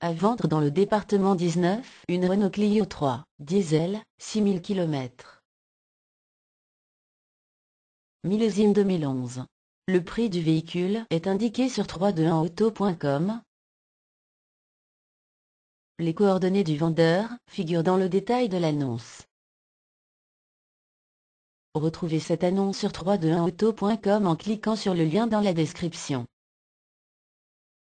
À vendre dans le département 19, une Renault Clio 3, diesel, 6000 km. Millésime 2011. Le prix du véhicule est indiqué sur 321auto.com. Les coordonnées du vendeur figurent dans le détail de l'annonce. Retrouvez cette annonce sur 321auto.com en cliquant sur le lien dans la description.